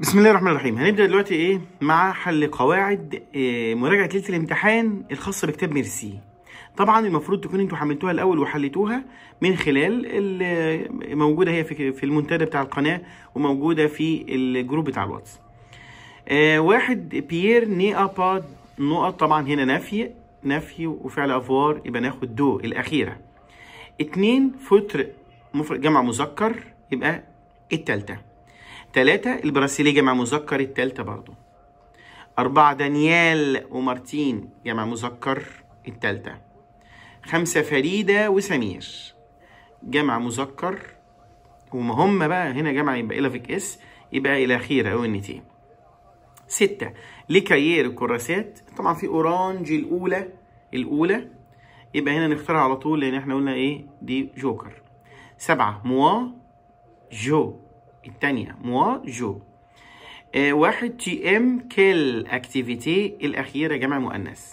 بسم الله الرحمن الرحيم هنبدا دلوقتي ايه مع حل قواعد إيه مراجعه ليله الامتحان الخاصه بكتاب ميرسي طبعا المفروض تكون انتوا حملتوها الاول وحليتوها من خلال آه، موجوده هي في المنتدى بتاع القناه وموجوده في الجروب بتاع الواتس آه واحد بيير ني اباد نقط طبعا هنا نفي نفي وفعل افوار يبقى ناخد دو الاخيره اتنين فتر جمع مذكر يبقى التالتة ثلاثة البرازيلي جمع مذكر التالتة برضو أربعة دانيال ومارتين جمع مذكر التالتة خمسة فريدة وسمير جمع مذكر وما هم بقى هنا جمع يبقى إلافيك إس يبقى إلى خيرة أو إن تي ستة لكايير الكراسات طبعا في أورانج الأولى الأولى يبقى هنا نختارها على طول لأن احنا قلنا إيه دي جوكر سبعة موا جو الثانيه موا جو آه، واحد تي ام كل اكتيفيتي الاخيره جمع مؤنث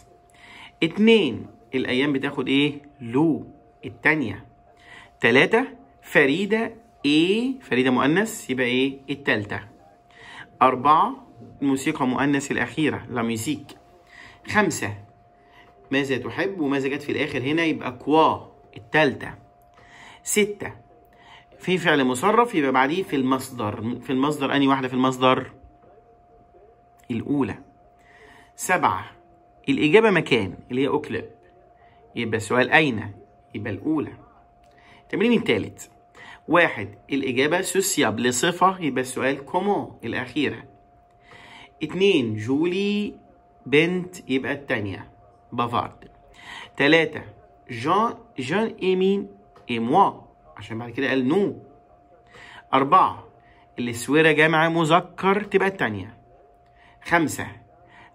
اتنين الايام بتاخد ايه لو الثانيه تلاتة فريده ايه فريده مؤنث يبقى ايه الثالثه أربعة موسيقى مؤنث الأخيرة لا ميوزيك خمسة ماذا تحب وماذا جت في الآخر هنا يبقى كوا التالتة ستة في فعل مصرف يبقى بعديه في المصدر في المصدر أني واحدة في المصدر الأولى سبعة الإجابة مكان اللي هي أقلب يبقى سؤال أين يبقى الأولى التمرين الثالث واحد الإجابة سوسياب لصفة يبقى السؤال كومون الأخيرة اتنين جولي بنت يبقى الثانية بافارد تلاتة جان جان إيمين موا عشان بعد كده قال نو أربعة السويرة جامع مذكر تبقى التانية خمسة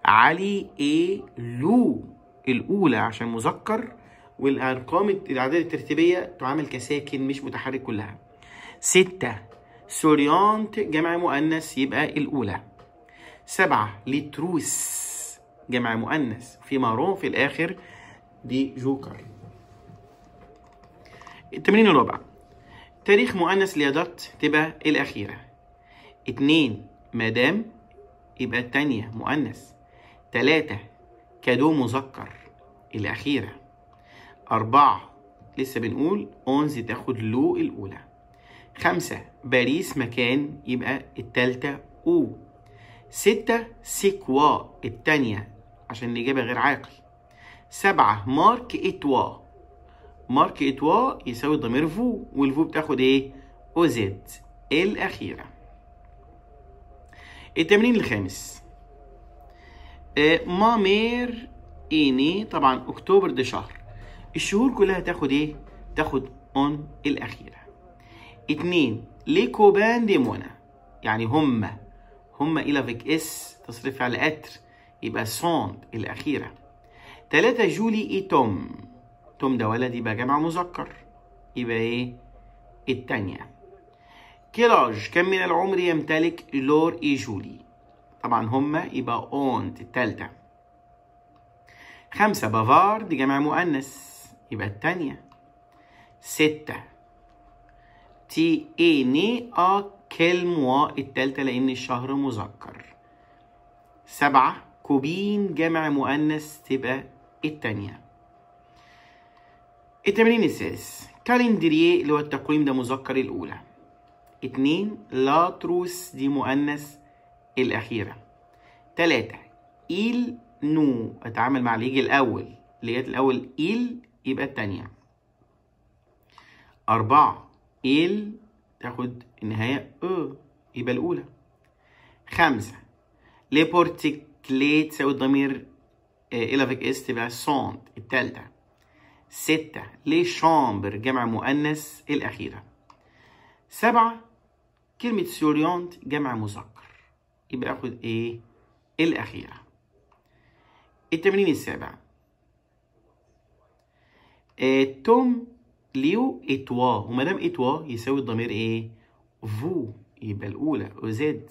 علي إيه لو الأولى عشان مذكر والأرقام الأعداد الترتيبية تعامل كساكن مش متحرك كلها ستة سوريانت جمع مؤنث يبقى الأولى سبعة لتروس جمع مؤنث في مارون في الآخر دي جوكر التمرين الرابع تاريخ مؤنث اليدات تبقى الأخيرة اتنين مدام يبقى التانية مؤنث تلاتة كادو مذكر الأخيرة أربعة لسه بنقول أونز تاخد لو الأولى خمسة باريس مكان يبقى التالتة أو ستة سيكوا التانية عشان الإجابة غير عاقل سبعة مارك إتوا مارك اتوا يساوي ضمير فو والفو بتاخد ايه او زد الاخيره التمرين الخامس ما مير اني طبعا اكتوبر ده شهر الشهور كلها تاخد ايه تاخد اون الاخيره اتنين ليكوبان مونا يعني هما هما الى فيك اس تصريف على اتر يبقى سوند الاخيره تلاتة جولي ايتوم توم ده ولد يبقى جمع مذكر يبقى ايه التانية كيلاج كم من العمر يمتلك لور ايجولي طبعا هما يبقى اونت التالتة خمسة بافار دي جمع مؤنث يبقى التانية ستة تي اي ني ا كلموا التالتة لأن الشهر مذكر سبعة كوبين جمع مؤنث تبقى التانية التمرين الثالث كالندريه اللي هو التقويم ده مذكر الأولى اتنين لاتروس دي مؤنث الأخيرة تلاتة إيل نو أتعامل مع اللي يجي الأول اللي جت الأول إيل يبقى التانية أربعة إيل تاخد النهاية أو يبقى الأولى خمسة بورتيكليت تساوي الضمير إلافيك إس تبقى سونت التالتة ستة ليه شامبر جمع مؤنث الأخيرة سبعة كلمة سوريونت جمع مذكر يبقى آخد إيه الأخيرة التمرين السابع آه، توم ليو اتوا ومادام اتوا يساوي الضمير ايه فو يبقى الاولى زد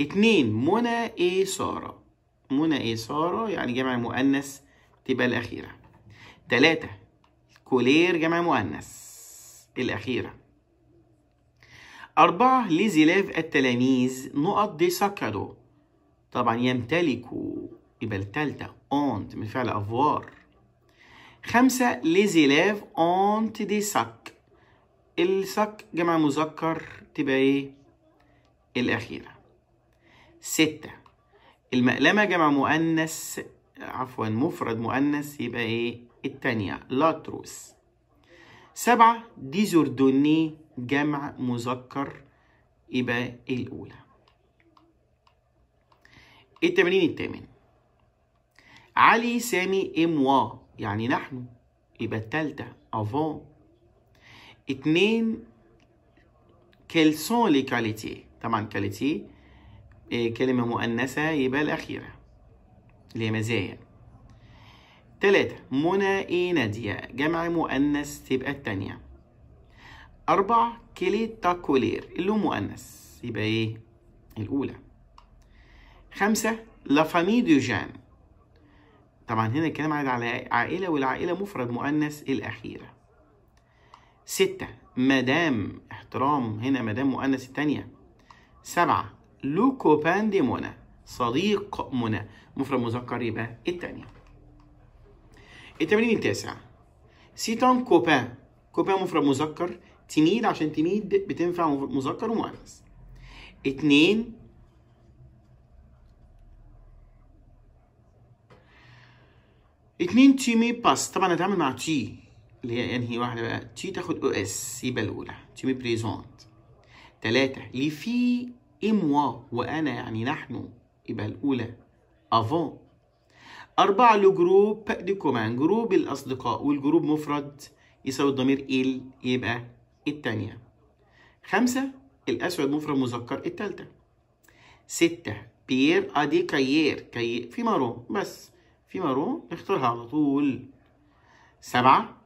اتنين منى ايه ساره منى ايه ساره يعني جمع مؤنث تبقى الاخيره تلاتة كولير جمع مؤنث الأخيرة أربعة لزلاف التلاميذ نقط دي سكروا طبعا يمتلكوا يبقى التالتة أونت من فعل أفوار خمسة لزلاف أونت دي سك السك جمع مذكر تبقى إيه؟ الأخيرة ستة المقلمة جمع مؤنث عفوا مفرد مؤنث يبقى إيه؟ الثانية لاتروس سبعة ديزوردوني جمع مذكر يبقى الأولى التمرين الثامن علي سامي إموا يعني نحن يبقى التالتة افون اتنين كالسون لي كاليتي طبعا كاليتي آه، كلمة مؤنثة يبقى الأخيرة اللي هي مزايا تلاتة منى نادية جمع مؤنث تبقى التانية أربع كليتا كولير اللي هو مؤنث يبقى إيه؟ الأولى خمسة لافامي دو جان طبعا هنا الكلام على عائلة والعائلة مفرد مؤنث الأخيرة ستة مدام احترام هنا مدام مؤنث التانية سبعة لو كوبان دي منى صديق منى مفرد مذكر يبقى التانية التمرين التاسع سيتون كوبان كوبان مفرد مذكر تميد عشان تميد بتنفع مذكر ومؤنث اتنين اتنين تيمي باس طبعا هتعامل مع تي اللي هي انهي واحدة بقى تي تاخد او اس يبقى الأولى تيمي بريزونت تلاتة لي في اي موا وأنا يعني نحن يبقى الأولى أفون أربعة لجروب دي كومان جروب الأصدقاء والجروب مفرد يساوي الضمير ال يبقى التانية خمسة الأسود مفرد مذكر التالتة ستة بير أدي كيير كي في مارون بس في مارون نختارها على طول سبعة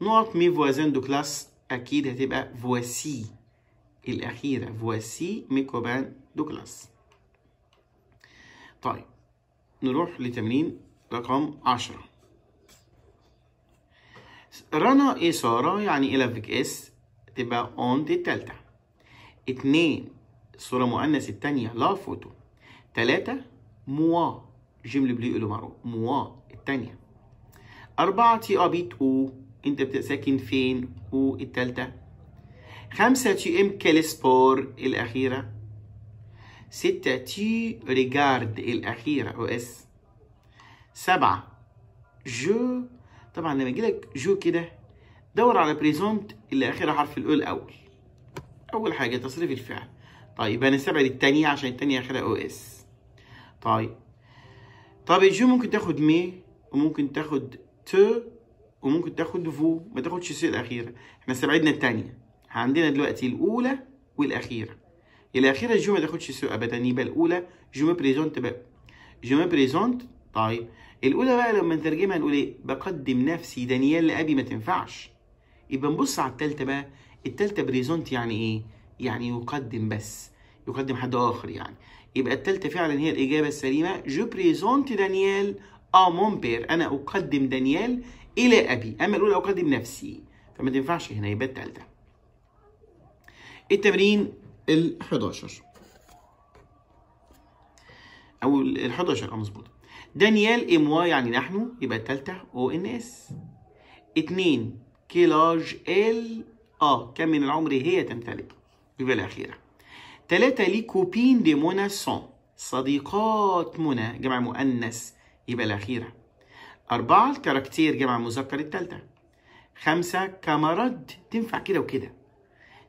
نقط مي فوازان دو كلاس أكيد هتبقى فواسي الأخيرة فواسي مي كوبان دو كلاس طيب نروح لتمرين رقم عشرة رنا سارة يعني فيك إس تبقى أون دي التالتة اتنين صورة مؤنث التانية لا فوتو تلاتة موا جيم بلي قلو معروف موا التانية أربعة تي أبيت أو أنت ساكن فين أو التالتة خمسة تي إم كالسبور الأخيرة ستة تي ريجارد الأخيرة أو إس سبعة جو طبعا لما يجيلك جو كده دور على بريزونت اللي آخرها حرف الأو الأول أول حاجة تصريف الفعل طيب أنا سبعة التانية عشان التانية آخرها أو إس طيب طب الجو ممكن تاخد مي وممكن تاخد تو وممكن تاخد فو ما تاخدش سي الأخيرة احنا استبعدنا التانية عندنا دلوقتي الأولى والأخيرة الى اخر الجمله ما تاخدش سوء ابدا يبقى الاولى جو بريزونت بقى جو بريزونت طيب الاولى بقى لما نترجمها نقول ايه بقدم نفسي دانيال لابي ما تنفعش يبقى نبص على الثالثه بقى الثالثه بريزونت يعني ايه يعني يقدم بس يقدم حد اخر يعني يبقى الثالثه فعلا هي الاجابة السليمة جو بريزونت دانيال ا مون بير انا اقدم دانيال الى ابي اما الاولى اقدم نفسي فما تنفعش هنا يبقى الثالثه التمرين ال 11 او ال 11 اه مظبوط دانيال ام واي يعني نحن يبقى الثالثه او ان اس 2 كيلاج ال اه كم من العمر هي تمتلك يبقى الاخيره 3 لي كوبين دي منى سون صديقات منى جمع مؤنث يبقى الاخيره 4 الكاركتير جمع مذكر الثالثه 5 كامراد تنفع كده وكده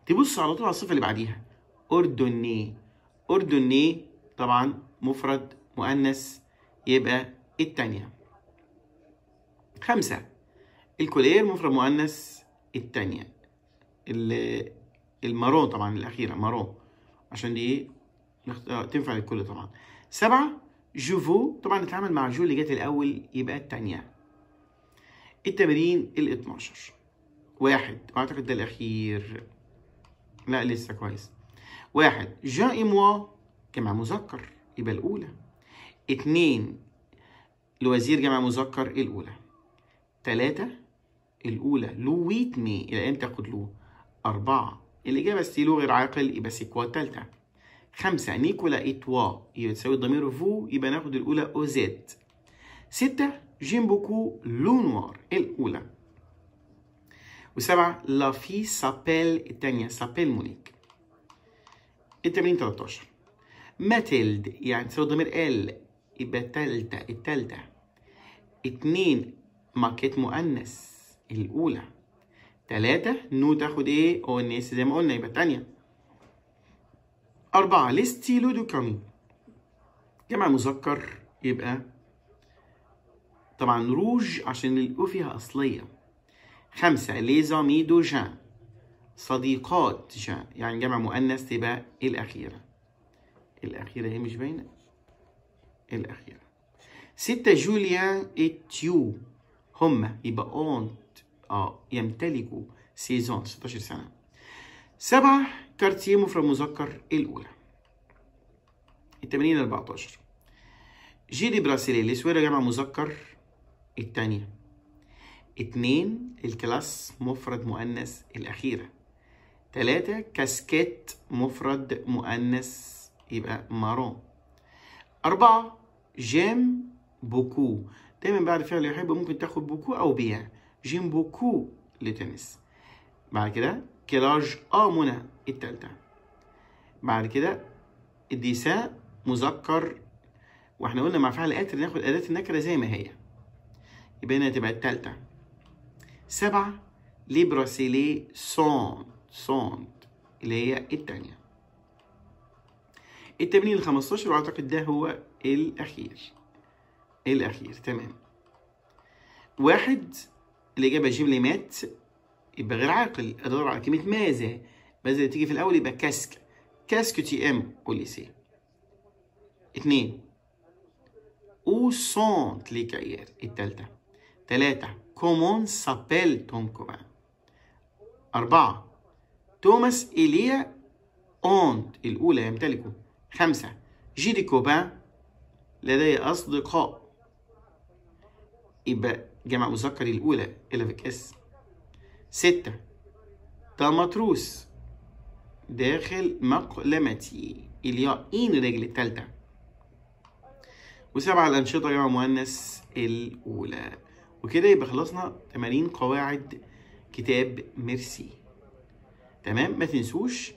تبص على طول على الصفه اللي بعديها أردني أردني طبعا مفرد مؤنث يبقى التانية خمسة الكولير مفرد مؤنث التانية المارو طبعا الأخيرة مارو عشان دي آه، تنفع للكل طبعا سبعة جوفو طبعا نتعامل مع جو اللي جت الأول يبقى التانية التمرين ال 12 واحد وأعتقد ده الأخير لا لسه كويس واحد جا اي موا جمع مذكر يبقى الأولى اتنين الوزير جمع مذكر الأولى تلاتة الأولى لو ويت مي امتى تاخد لو أربعة الإجابة ستيلو غير عاقل يبقى سيكوا التالتة خمسة نيكولا إتوا يبقى تساوي الضمير فو يبقى ناخد الأولى أوزيت ستة جيم بوكو لو نوار الأولى وسبعة لا في سابيل التانية سابيل مونيك التمرين 13 ماتيلد يعني تساوي ضمير ال يبقى التالتة التالتة اتنين ماركة مؤنث الأولى تلاتة نو تاخد ايه او اس زي ما قلنا يبقى التانية أربعة لستيلو كامي جمع مذكر يبقى طبعا روج عشان الأو فيها أصلية خمسة ليزامي دو جان صديقات جان يعني جمع مؤنث تبقى الأخيرة الأخيرة هي مش باينة الأخيرة ستة جوليان اتيو هما يبقى اونت اه يمتلكوا سيزون 16 سنة سبعة كارتيه مفرد مذكر الأولى التمانين 14 دي براسيلي الاسويرة جمع مذكر الثانية اتنين الكلاس مفرد مؤنث الأخيرة تلاتة كاسكيت مفرد مؤنث يبقى مارون أربعة جيم بوكو دايما بعد فعل يحب ممكن تاخد بوكو أو بيع جيم بوكو لتنس بعد كده كلاج آه منى التالتة بعد كده الديساء مذكر واحنا قلنا مع فعل قاتل ناخد أداة النكرة زي ما هي يبقى هنا تبقى التالتة سبعة لي براسيلي سون صوند اللي هي الثانية التمرين ال 15 واعتقد ده هو الاخير الاخير تمام واحد الاجابه جيم لي مات يبقى غير عاقل ادور على كلمه ماذا ماذا تيجي في الاول يبقى كاسك كاسك تي ام قولي سي اثنين او سونت لي كاير التالتة تلاتة كومون سابيل توم كوبان أربعة توماس إيليا أونت الأولى يمتلكه خمسة جيدي كوبان لديه أصدقاء يبقى جمع مذكري الأولى إلافيك اس ستة طماطروس داخل مقلمتي إين الرجل التالتة وسبعة الأنشطة جمع مؤنث الأولى وكده يبقى خلصنا تمارين قواعد كتاب ميرسي تمام ما تنسوش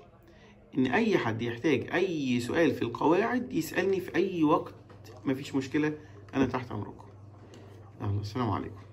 ان اي حد يحتاج اي سؤال في القواعد يسالني في اي وقت مفيش مشكله انا تحت امركم السلام عليكم